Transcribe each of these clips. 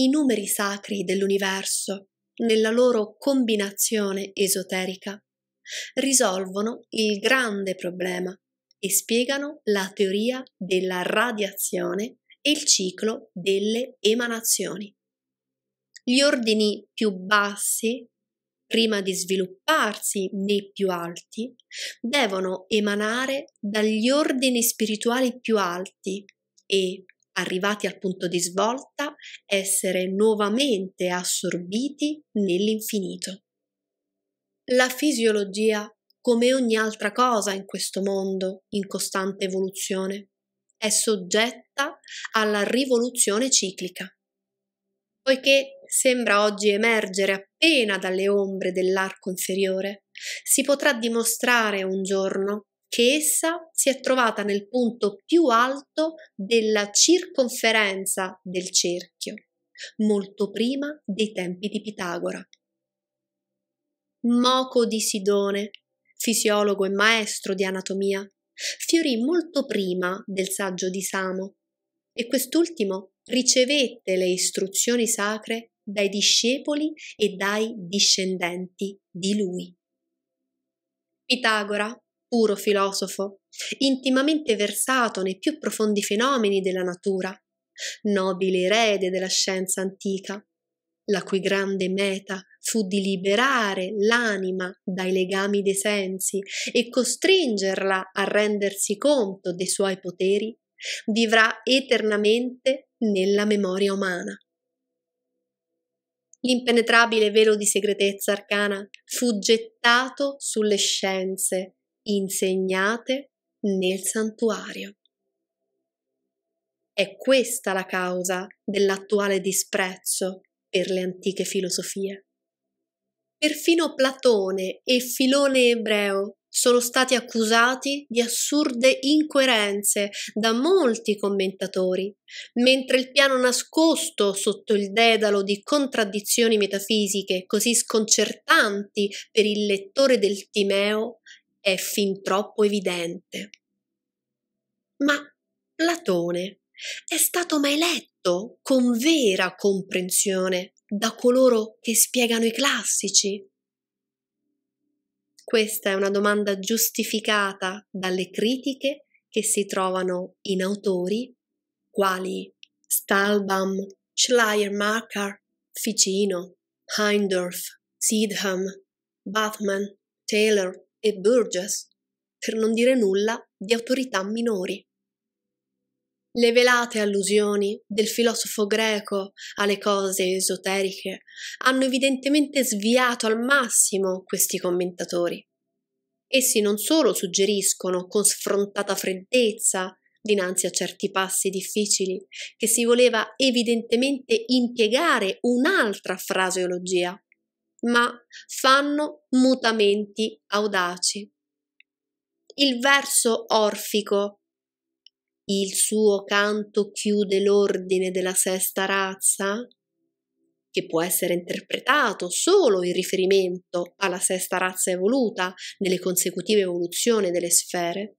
i numeri sacri dell'universo, nella loro combinazione esoterica, risolvono il grande problema e spiegano la teoria della radiazione e il ciclo delle emanazioni. Gli ordini più bassi, prima di svilupparsi nei più alti, devono emanare dagli ordini spirituali più alti e, arrivati al punto di svolta, essere nuovamente assorbiti nell'infinito. La fisiologia, come ogni altra cosa in questo mondo in costante evoluzione, è soggetta alla rivoluzione ciclica. Poiché sembra oggi emergere appena dalle ombre dell'arco inferiore, si potrà dimostrare un giorno che essa si è trovata nel punto più alto della circonferenza del cerchio, molto prima dei tempi di Pitagora. Moco di Sidone, fisiologo e maestro di anatomia, fiorì molto prima del saggio di Samo e quest'ultimo ricevette le istruzioni sacre dai discepoli e dai discendenti di lui. Pitagora puro filosofo, intimamente versato nei più profondi fenomeni della natura, nobile erede della scienza antica, la cui grande meta fu di liberare l'anima dai legami dei sensi e costringerla a rendersi conto dei suoi poteri, vivrà eternamente nella memoria umana. L'impenetrabile velo di segretezza arcana fu gettato sulle scienze insegnate nel santuario. È questa la causa dell'attuale disprezzo per le antiche filosofie. Perfino Platone e Filone ebreo sono stati accusati di assurde incoerenze da molti commentatori, mentre il piano nascosto sotto il dedalo di contraddizioni metafisiche così sconcertanti per il lettore del Timeo è fin troppo evidente. Ma Platone è stato mai letto con vera comprensione da coloro che spiegano i classici? Questa è una domanda giustificata dalle critiche che si trovano in autori quali Stalbam, Schleiermacher, Ficino, Heindorf, Sidham, Bathman, Taylor, e Burgess, per non dire nulla di autorità minori. Le velate allusioni del filosofo greco alle cose esoteriche hanno evidentemente sviato al massimo questi commentatori. Essi non solo suggeriscono con sfrontata freddezza dinanzi a certi passi difficili che si voleva evidentemente impiegare un'altra fraseologia, ma fanno mutamenti audaci. Il verso orfico, il suo canto chiude l'ordine della sesta razza, che può essere interpretato solo in riferimento alla sesta razza evoluta nelle consecutive evoluzioni delle sfere,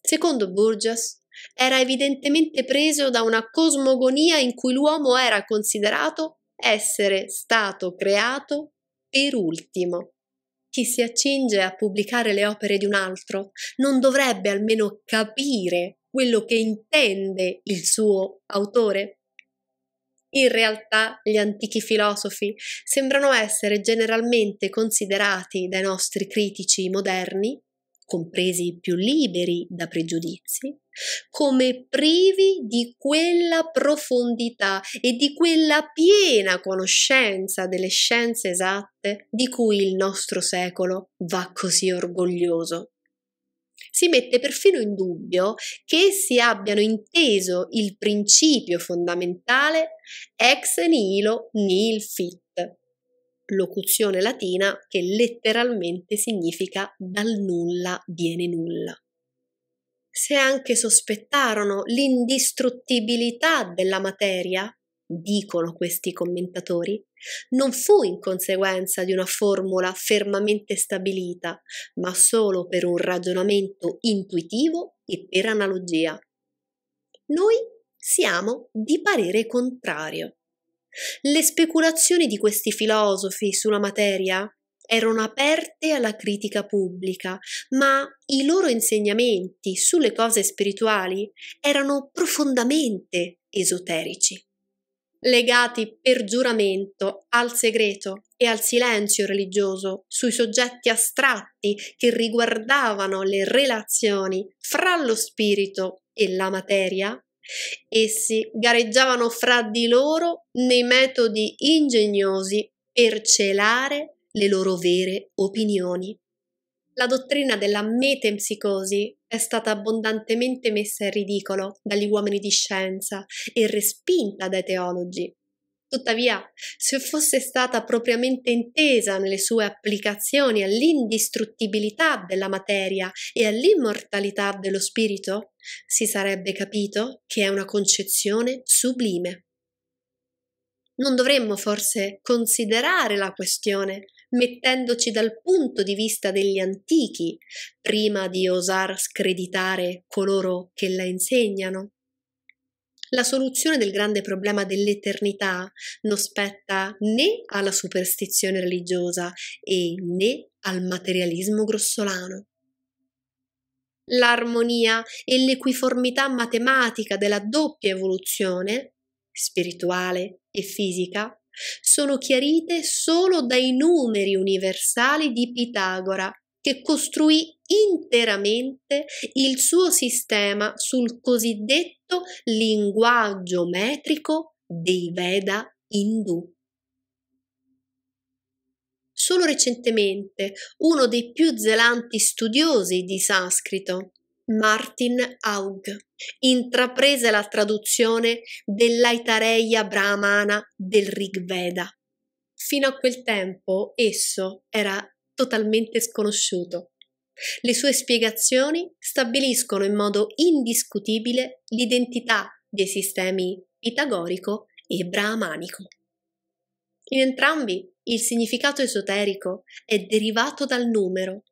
secondo Burgess era evidentemente preso da una cosmogonia in cui l'uomo era considerato essere stato creato per ultimo, chi si accinge a pubblicare le opere di un altro non dovrebbe almeno capire quello che intende il suo autore? In realtà gli antichi filosofi sembrano essere generalmente considerati dai nostri critici moderni, compresi i più liberi da pregiudizi, come privi di quella profondità e di quella piena conoscenza delle scienze esatte di cui il nostro secolo va così orgoglioso. Si mette perfino in dubbio che essi abbiano inteso il principio fondamentale ex nihilo nihil fit, locuzione latina che letteralmente significa dal nulla viene nulla se anche sospettarono l'indistruttibilità della materia, dicono questi commentatori, non fu in conseguenza di una formula fermamente stabilita, ma solo per un ragionamento intuitivo e per analogia. Noi siamo di parere contrario. Le speculazioni di questi filosofi sulla materia erano aperte alla critica pubblica, ma i loro insegnamenti sulle cose spirituali erano profondamente esoterici. Legati per giuramento al segreto e al silenzio religioso sui soggetti astratti che riguardavano le relazioni fra lo spirito e la materia, essi gareggiavano fra di loro nei metodi ingegnosi per celare le loro vere opinioni. La dottrina della metempsicosi è stata abbondantemente messa in ridicolo dagli uomini di scienza e respinta dai teologi. Tuttavia, se fosse stata propriamente intesa nelle sue applicazioni all'indistruttibilità della materia e all'immortalità dello spirito, si sarebbe capito che è una concezione sublime. Non dovremmo forse considerare la questione mettendoci dal punto di vista degli antichi, prima di osar screditare coloro che la insegnano. La soluzione del grande problema dell'eternità non spetta né alla superstizione religiosa e né al materialismo grossolano. L'armonia e l'equiformità matematica della doppia evoluzione, spirituale e fisica, sono chiarite solo dai numeri universali di Pitagora, che costruì interamente il suo sistema sul cosiddetto linguaggio metrico dei Veda indù. Solo recentemente uno dei più zelanti studiosi di sanscrito, Martin Haug intraprese la traduzione dell'Aitareia Brahmana del Rig Veda. Fino a quel tempo esso era totalmente sconosciuto. Le sue spiegazioni stabiliscono in modo indiscutibile l'identità dei sistemi pitagorico e brahmanico. In entrambi il significato esoterico è derivato dal numero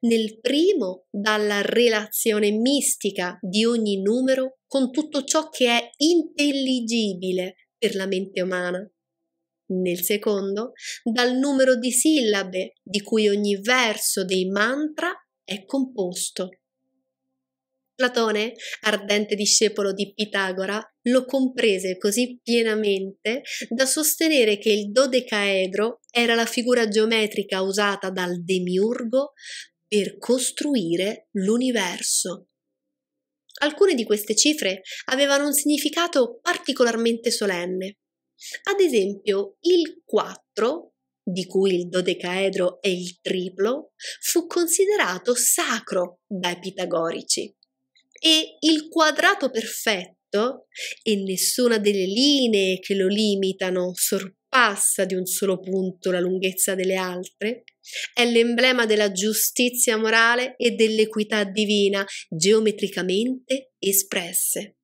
nel primo dalla relazione mistica di ogni numero con tutto ciò che è intelligibile per la mente umana, nel secondo dal numero di sillabe di cui ogni verso dei mantra è composto. Platone, ardente discepolo di Pitagora, lo comprese così pienamente da sostenere che il dodecaedro era la figura geometrica usata dal demiurgo per costruire l'universo. Alcune di queste cifre avevano un significato particolarmente solenne. Ad esempio, il 4, di cui il dodecaedro è il triplo, fu considerato sacro dai pitagorici e il quadrato perfetto diritto e nessuna delle linee che lo limitano sorpassa di un solo punto la lunghezza delle altre, è l'emblema della giustizia morale e dell'equità divina geometricamente espresse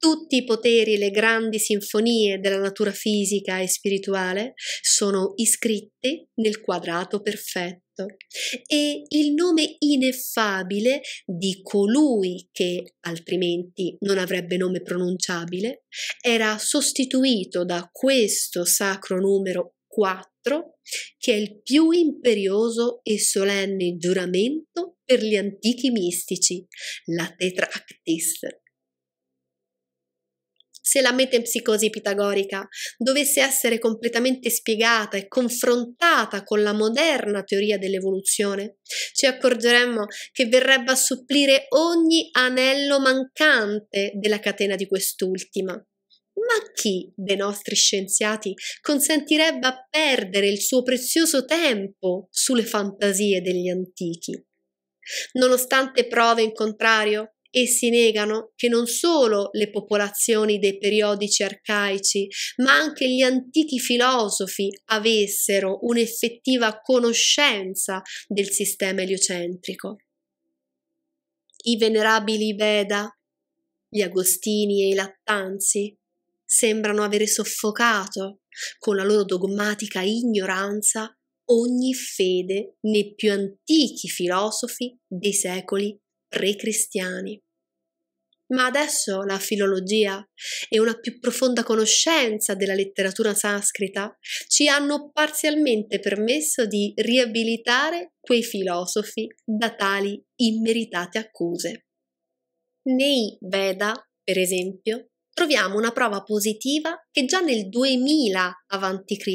tutti i poteri e le grandi sinfonie della natura fisica e spirituale sono iscritti nel quadrato perfetto e il nome ineffabile di colui che altrimenti non avrebbe nome pronunciabile era sostituito da questo sacro numero 4 che è il più imperioso e solenne giuramento per gli antichi mistici, la Tetractis se la metempsicosi pitagorica dovesse essere completamente spiegata e confrontata con la moderna teoria dell'evoluzione, ci accorgeremmo che verrebbe a supplire ogni anello mancante della catena di quest'ultima. Ma chi dei nostri scienziati consentirebbe a perdere il suo prezioso tempo sulle fantasie degli antichi? Nonostante prove in contrario, Essi negano che non solo le popolazioni dei periodici arcaici, ma anche gli antichi filosofi avessero un'effettiva conoscenza del sistema eliocentrico. I venerabili Beda, gli Agostini e i Lattanzi sembrano avere soffocato, con la loro dogmatica ignoranza, ogni fede nei più antichi filosofi dei secoli pre-cristiani. Ma adesso la filologia e una più profonda conoscenza della letteratura sanscrita ci hanno parzialmente permesso di riabilitare quei filosofi da tali immeritate accuse. Nei Veda, per esempio, troviamo una prova positiva che già nel 2000 a.C.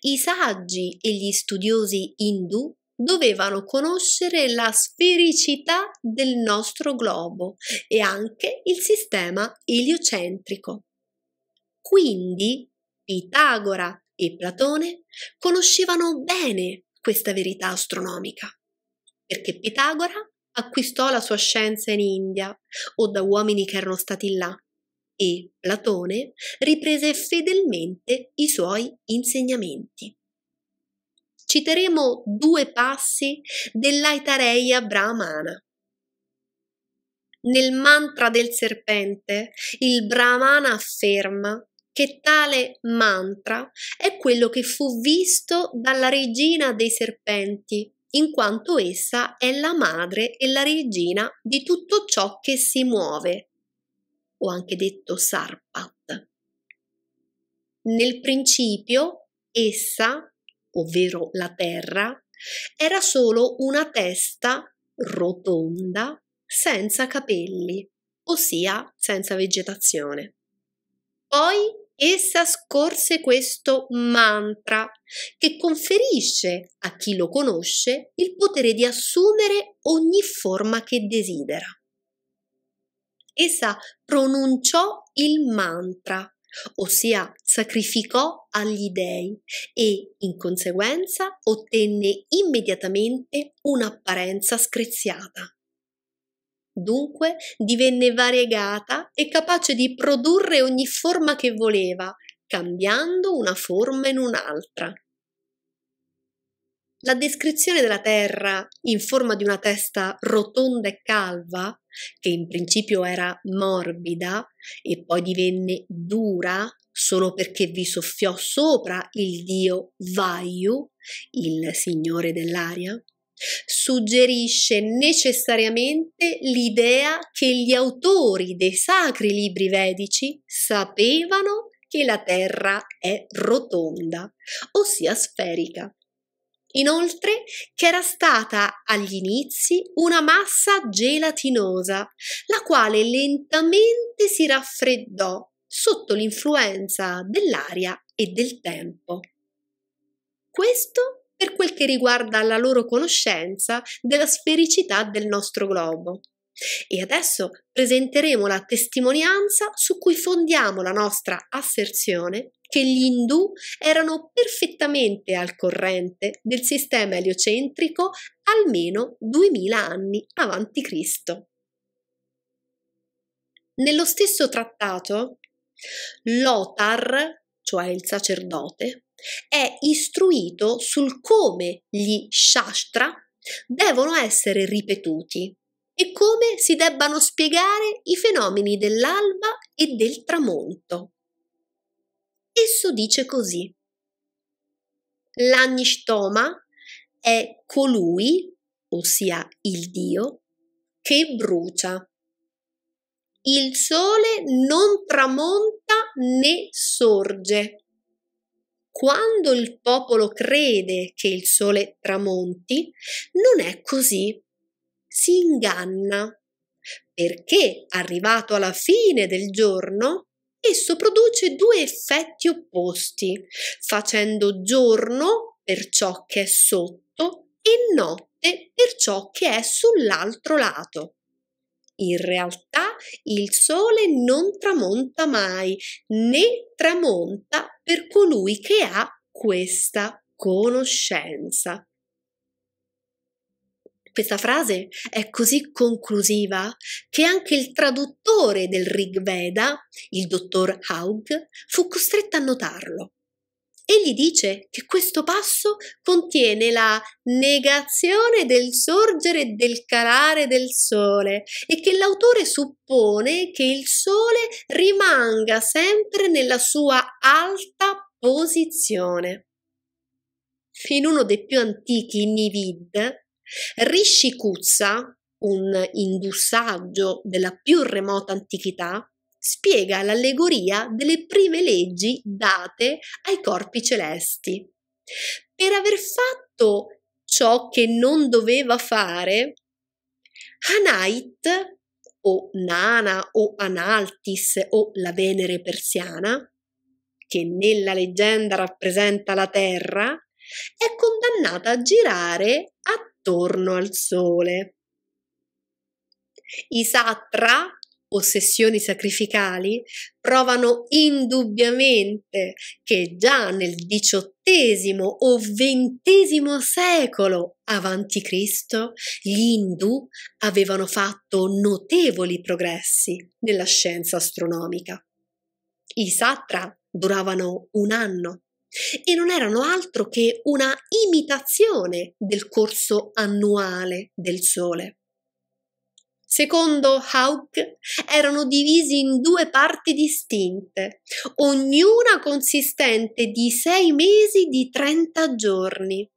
i saggi e gli studiosi indù dovevano conoscere la sfericità del nostro globo e anche il sistema eliocentrico. Quindi Pitagora e Platone conoscevano bene questa verità astronomica, perché Pitagora acquistò la sua scienza in India o da uomini che erano stati là e Platone riprese fedelmente i suoi insegnamenti citeremo due passi dell'Aitareya Brahmana. Nel mantra del serpente, il Brahmana afferma che tale mantra è quello che fu visto dalla regina dei serpenti, in quanto essa è la madre e la regina di tutto ciò che si muove, o anche detto Sarpat. Nel principio, essa ovvero la terra, era solo una testa rotonda senza capelli, ossia senza vegetazione. Poi essa scorse questo mantra che conferisce a chi lo conosce il potere di assumere ogni forma che desidera. Essa pronunciò il mantra ossia sacrificò agli dei e in conseguenza ottenne immediatamente un'apparenza screziata. Dunque divenne variegata e capace di produrre ogni forma che voleva, cambiando una forma in un'altra. La descrizione della Terra in forma di una testa rotonda e calva che in principio era morbida e poi divenne dura solo perché vi soffiò sopra il dio Vayu, il signore dell'aria, suggerisce necessariamente l'idea che gli autori dei sacri libri vedici sapevano che la Terra è rotonda, ossia sferica. Inoltre che era stata agli inizi una massa gelatinosa, la quale lentamente si raffreddò sotto l'influenza dell'aria e del tempo. Questo per quel che riguarda la loro conoscenza della sfericità del nostro globo. E adesso presenteremo la testimonianza su cui fondiamo la nostra asserzione che gli Indù erano perfettamente al corrente del sistema eliocentrico almeno 2000 anni avanti Cristo. Nello stesso trattato, Lothar, cioè il sacerdote, è istruito sul come gli Shastra devono essere ripetuti e come si debbano spiegare i fenomeni dell'alba e del tramonto. Esso dice così. L'Anishtoma è colui, ossia il Dio, che brucia. Il sole non tramonta né sorge. Quando il popolo crede che il sole tramonti, non è così si inganna, perché arrivato alla fine del giorno esso produce due effetti opposti, facendo giorno per ciò che è sotto e notte per ciò che è sull'altro lato. In realtà il sole non tramonta mai, né tramonta per colui che ha questa conoscenza. Questa frase è così conclusiva che anche il traduttore del Rig Veda, il dottor Haug, fu costretto a notarlo. Egli dice che questo passo contiene la negazione del sorgere e del calare del sole e che l'autore suppone che il sole rimanga sempre nella sua alta posizione. In uno dei più antichi Nivid, Rishikuzza, un indussaggio della più remota antichità, spiega l'allegoria delle prime leggi date ai corpi celesti. Per aver fatto ciò che non doveva fare, Hanait o Nana o Analtis o la Venere persiana, che nella leggenda rappresenta la Terra, è condannata a girare a attorno al sole. I satra, ossessioni sacrificali, provano indubbiamente che già nel XVIII o XX secolo avanti Cristo gli Hindu avevano fatto notevoli progressi nella scienza astronomica. I satra duravano un anno e non erano altro che una imitazione del corso annuale del Sole. Secondo Hauck erano divisi in due parti distinte, ognuna consistente di sei mesi di 30 giorni.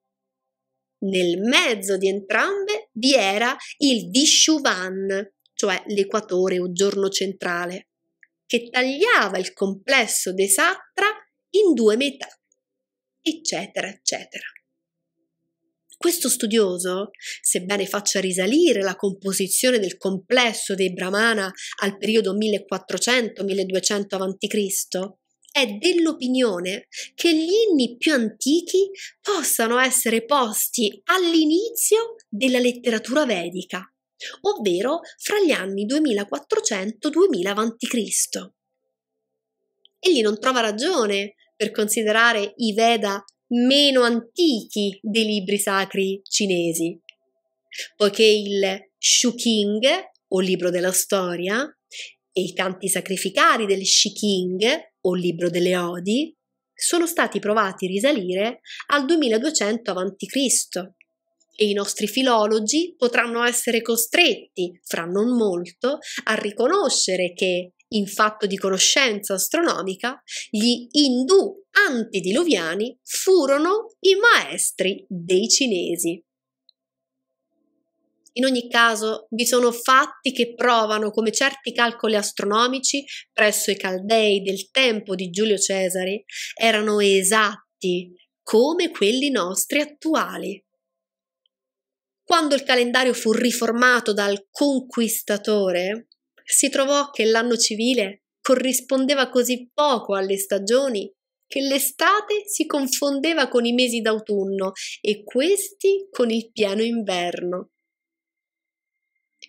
Nel mezzo di entrambe vi era il Vishuvan, cioè l'equatore o giorno centrale, che tagliava il complesso dei Satra in due metà eccetera, eccetera. Questo studioso, sebbene faccia risalire la composizione del complesso dei Brahmana al periodo 1400-1200 a.C., è dell'opinione che gli inni più antichi possano essere posti all'inizio della letteratura vedica, ovvero fra gli anni 2400-2000 a.C. Egli non trova ragione per considerare i Veda meno antichi dei libri sacri cinesi, poiché il Shuking, o libro della storia, e i canti sacrificari del Shiking, o libro delle odi, sono stati provati a risalire al 2200 a.C. e i nostri filologi potranno essere costretti, fra non molto, a riconoscere che in fatto di conoscenza astronomica, gli Indù antidiluviani furono i maestri dei cinesi. In ogni caso, vi sono fatti che provano come certi calcoli astronomici presso i caldei del tempo di Giulio Cesare erano esatti come quelli nostri attuali. Quando il calendario fu riformato dal conquistatore, si trovò che l'anno civile corrispondeva così poco alle stagioni che l'estate si confondeva con i mesi d'autunno e questi con il pieno inverno.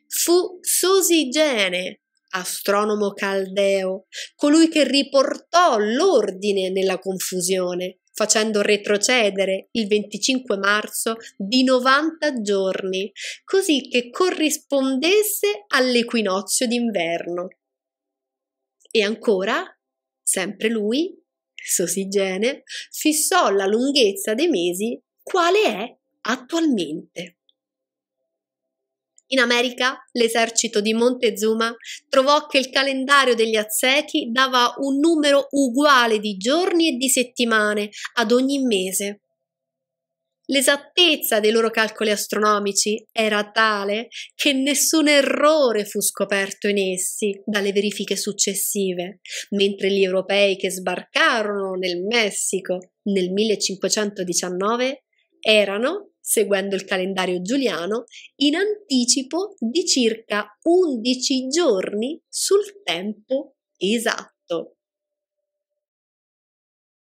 Fu Sosigene, astronomo caldeo, colui che riportò l'ordine nella confusione facendo retrocedere il 25 marzo di 90 giorni, così che corrispondesse all'equinozio d'inverno. E ancora, sempre lui, Sosigene, fissò la lunghezza dei mesi quale è attualmente. In America l'esercito di Montezuma trovò che il calendario degli aztechi dava un numero uguale di giorni e di settimane ad ogni mese. L'esattezza dei loro calcoli astronomici era tale che nessun errore fu scoperto in essi dalle verifiche successive, mentre gli europei che sbarcarono nel Messico nel 1519 erano seguendo il calendario giuliano, in anticipo di circa 11 giorni sul tempo esatto.